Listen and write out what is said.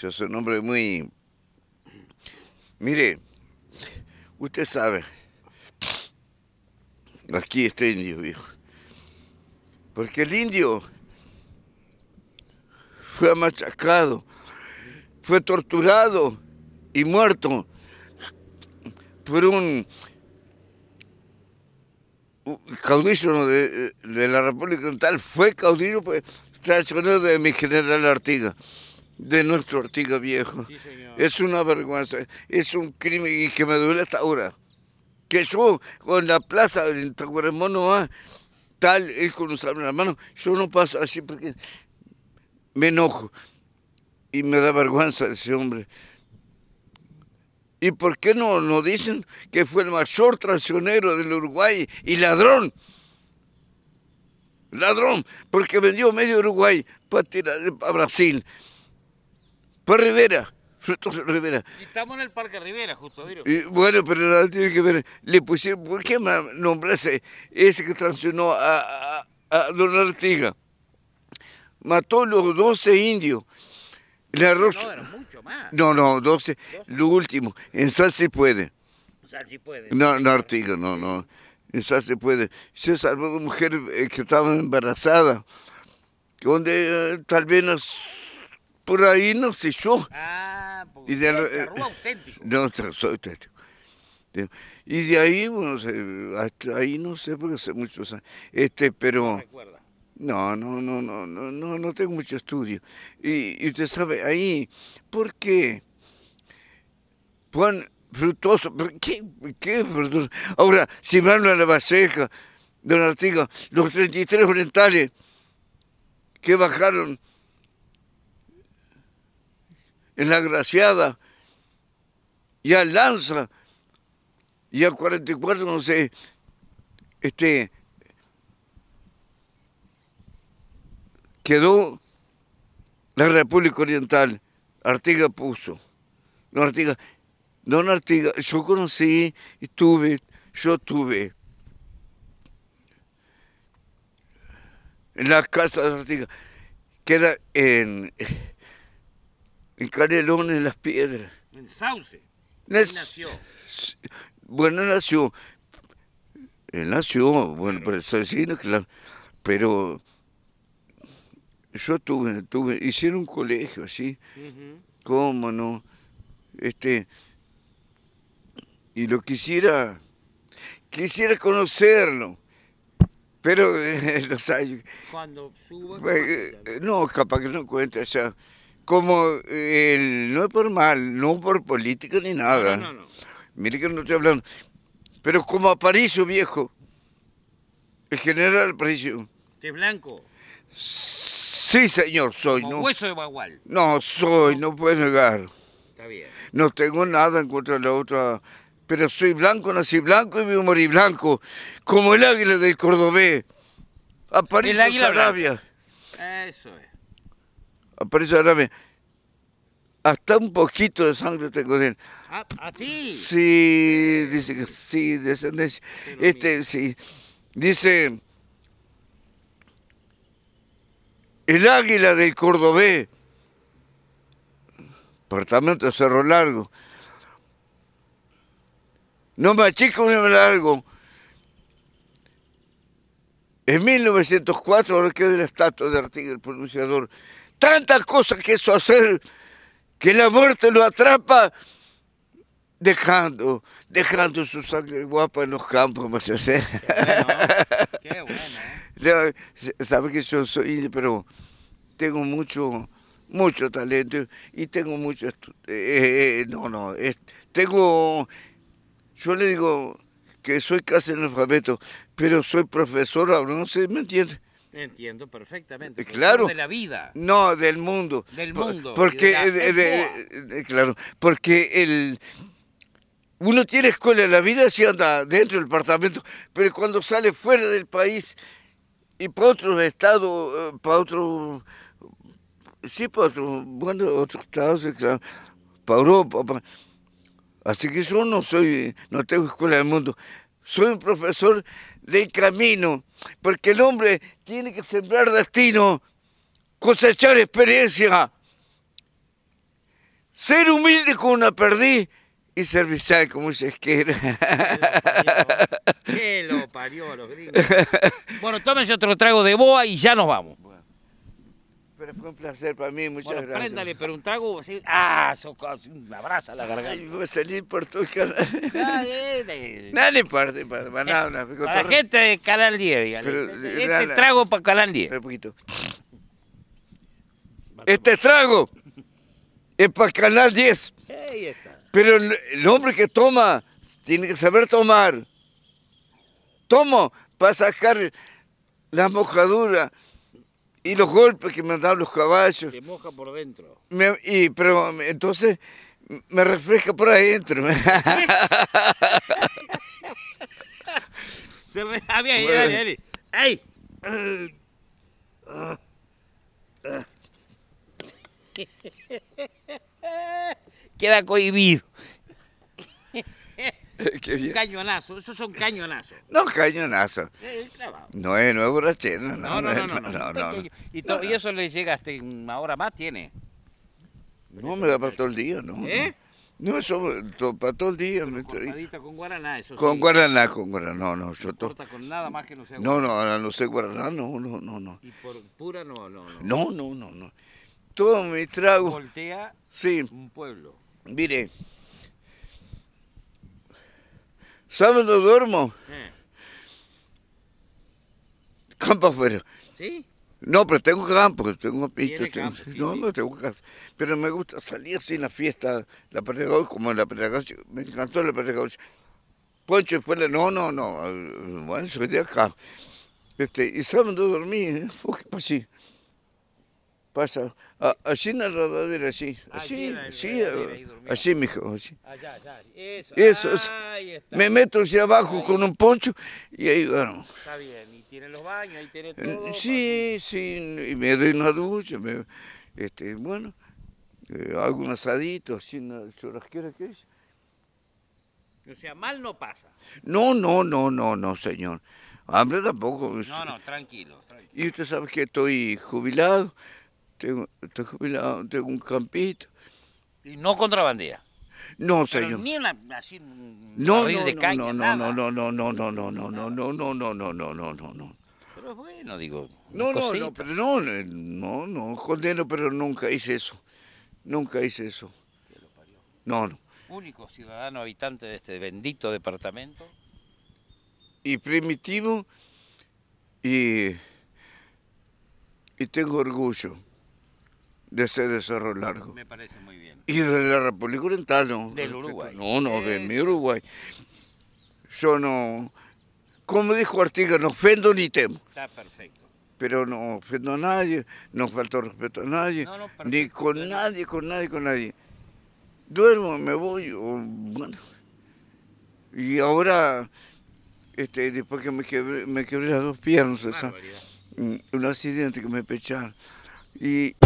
Yo soy un hombre muy... Mire, usted sabe, aquí está indio, viejo. Porque el indio fue machacado, fue torturado y muerto por un caudillo de, la República Central. fue caudillo pues, traicionero de mi general Artiga de nuestro Ortiga Viejo. es una vergüenza, es un crimen y que me duele hasta ahora. Que yo con la plaza del Tacuarembó tal él con la mano, yo no paso así porque me enojo y me da vergüenza ese hombre. ¿Y por qué no, nos dicen que fue el mayor traicionero del Uruguay y ladrón? Ladrón, porque vendió medio Uruguay para tirar a Brasil para pues Rivera. Rivera. Estamos en el Parque Rivera, justo, bueno, pero nada tiene que ver. Le pusieron, ¿por qué nombrase ese que transicionó a, a, a, don Artiga? Mató a los 12 indios. No, No, 12, Lo último, en Sal se puede. Sal se puede. No, en Artiga, no, no. En Sal puede. Se salvó una mujer eh, que estaba embarazada... donde eh, tal vez por ahí, no sé yo. Ah, porque y de, No, soy auténtico. Y de ahí, bueno, ahí no sé, porque hace muchos años. Este, pero... No no, no, no, no, no, no, tengo mucho estudio. Y, usted sabe, ahí, ¿por qué? Juan Frutoso, ¿qué, qué frutoso? Ahora, hablan de la de Don artículo, los 33 orientales que bajaron en la Graciada y al Lanza y a 44, no sé, este, quedó la República Oriental, Artiga puso. No, Artiga, no Artiga, yo conocí y tuve, yo tuve en la casa de Artiga, queda en el Canelón en las piedras. En Sauce. nació. Bueno, nació. nació, bueno, para el claro. Pero yo tuve, tuve, hicieron un colegio así, cómo no, este, y lo quisiera, quisiera conocerlo, pero los Cuando subo... Eh, no, capaz que no encuentre o como eh, el, no es por mal, no por política ni nada. No, no, no. Mire que no estoy hablando. Pero como Aparicio, viejo, el general Aparicio. ¿De blanco? Sí, señor, soy. Como no. hueso de bagual? No, soy, no puedo negar. Está bien. No tengo nada en contra de la otra... Pero soy blanco, nací blanco y vivo morí blanco, como el águila del cordobés. Aparicio Sarabia. Arabia. Eso es aparece Arame. Hasta un poquito de sangre tengo de él. así? Ah, ¿ah, sí, dice que sí, descendencia. este, sí. Dice, el águila del Cordobé, Departamento de Cerro Largo. No me achico ni me largo. En 1904, ahora queda la estatua de Artigas, el pronunciador, tantas cosas que eso hacer que la muerte lo atrapa dejando, dejando su sangre guapa en los campos más hacer Qué bueno, ¿eh? Sabes que yo soy, pero tengo mucho, mucho talento y tengo mucho, eh, no, no, tengo, yo le digo que soy casi analfabeto, pero soy profesor ahora, no sé, ¿me entiendes? Entiendo perfectamente. Eh, claro. De la vida. No, del mundo. Del mundo. Porque, eh, claro, porque el, uno tiene escuela de la vida si anda dentro del departamento, pero cuando sale fuera del país y para otro estado, eh, para otro... sí, para otro bueno, otro Estado, claro, para Europa. así que yo no soy, no tengo escuela del mundo. Soy un profesor del camino, porque el hombre tiene que sembrar destino, cosechar experiencia, ser humilde como una perdiz y servicial como un quiera. Qué lo parió a los gringos. Bueno, tómense otro trago de boa y ya nos vamos fue un placer para mí, muchas bueno, gracias. Préndale, pero un trago así, ¡ah! un abraza la garganta. Ay, voy a salir por tu canal. Nada importa, eh, para nada. la gente de Canal 10, dígale. este, eh, este trago para Canal 10. poquito. Este trago es para Canal 10. Pero el, el hombre que toma tiene que saber tomar. Tomo para sacar las mojaduras, y los golpes que me han dado los caballos. Se moja por dentro. y, pero entonces me refresca por adentro. Se re... ah, bien, bueno. ¡Ay! Queda cohibido. Qué bien. Cañonazo, esos son cañonazos. No, cañonazo. Es No es, no es borrachera, no. No, no, no. y, y, eso le llega hasta una hora más, tiene. No, me da para todo el día, ¿no? ¿Eh? No, eso para todo el día. Me con guaraná, eso sí. Con guaraná, con guaraná, no, no. Yo no to... con nada más que no sea guaraná. No, no, no sé guaraná, no, no, no, Y por pura no, no, no. No, no, no, Todo mi trago... Voltea sí. un pueblo. Mire, ¿Sabes dónde duermo? Campo afuera. ¿Sí? No, pero tengo campo, tengo pito, Tengo, no, no tengo casa. Pero me gusta salir así en la fiesta, la hoy, como en la Patagonia. Me encantó la Patagonia. Poncho después le, no, no, no, eh, bueno, soy de acá. Este, y saben dónde dormí, eh? fue así pasa. así en la rodadera, así. Ah, así, así, así, mijo. Así. Allá, ah, allá, eso. Me meto hacia abajo con un poncho y ahí bueno. Está bien, y tiene los baños, ahí tiene mm, todo. Sí, sí, y me doy una ducha, me, este, bueno, eh, hago un asadito, así la churrasquera que es. O sea, mal no pasa. No, no, no, no, no, señor. Hambre tampoco. No, no, tranquilo, tranquilo. Y usted sabe que estoy jubilado. Tengo, tengo un campito. ¿Y no contrabandía? No, señor. así, no, no, no, no, no, no, no, no, no, no, no, no, no, no, no, no, no, no, no. bueno, digo. No, no, no, pero no, no, no, condeno, pero nunca hice eso. Nunca hice eso. No, no. Único ciudadano habitante de este bendito departamento. Y primitivo y, y tengo orgullo de ese desarrollo Largo. Me parece muy bien. Y de la República Oriental, ¿no? Del Uruguay. No, no, de mi Uruguay. Yo no, como dijo Artigas, no ofendo ni temo. Está perfecto. Pero no ofendo a nadie, no falto respeto a nadie, ni con nadie, con nadie, con nadie. Duermo, me voy, bueno. Y ahora, este, después que me quebré, las dos piernas, mm, un accidente que me pecharon. Y...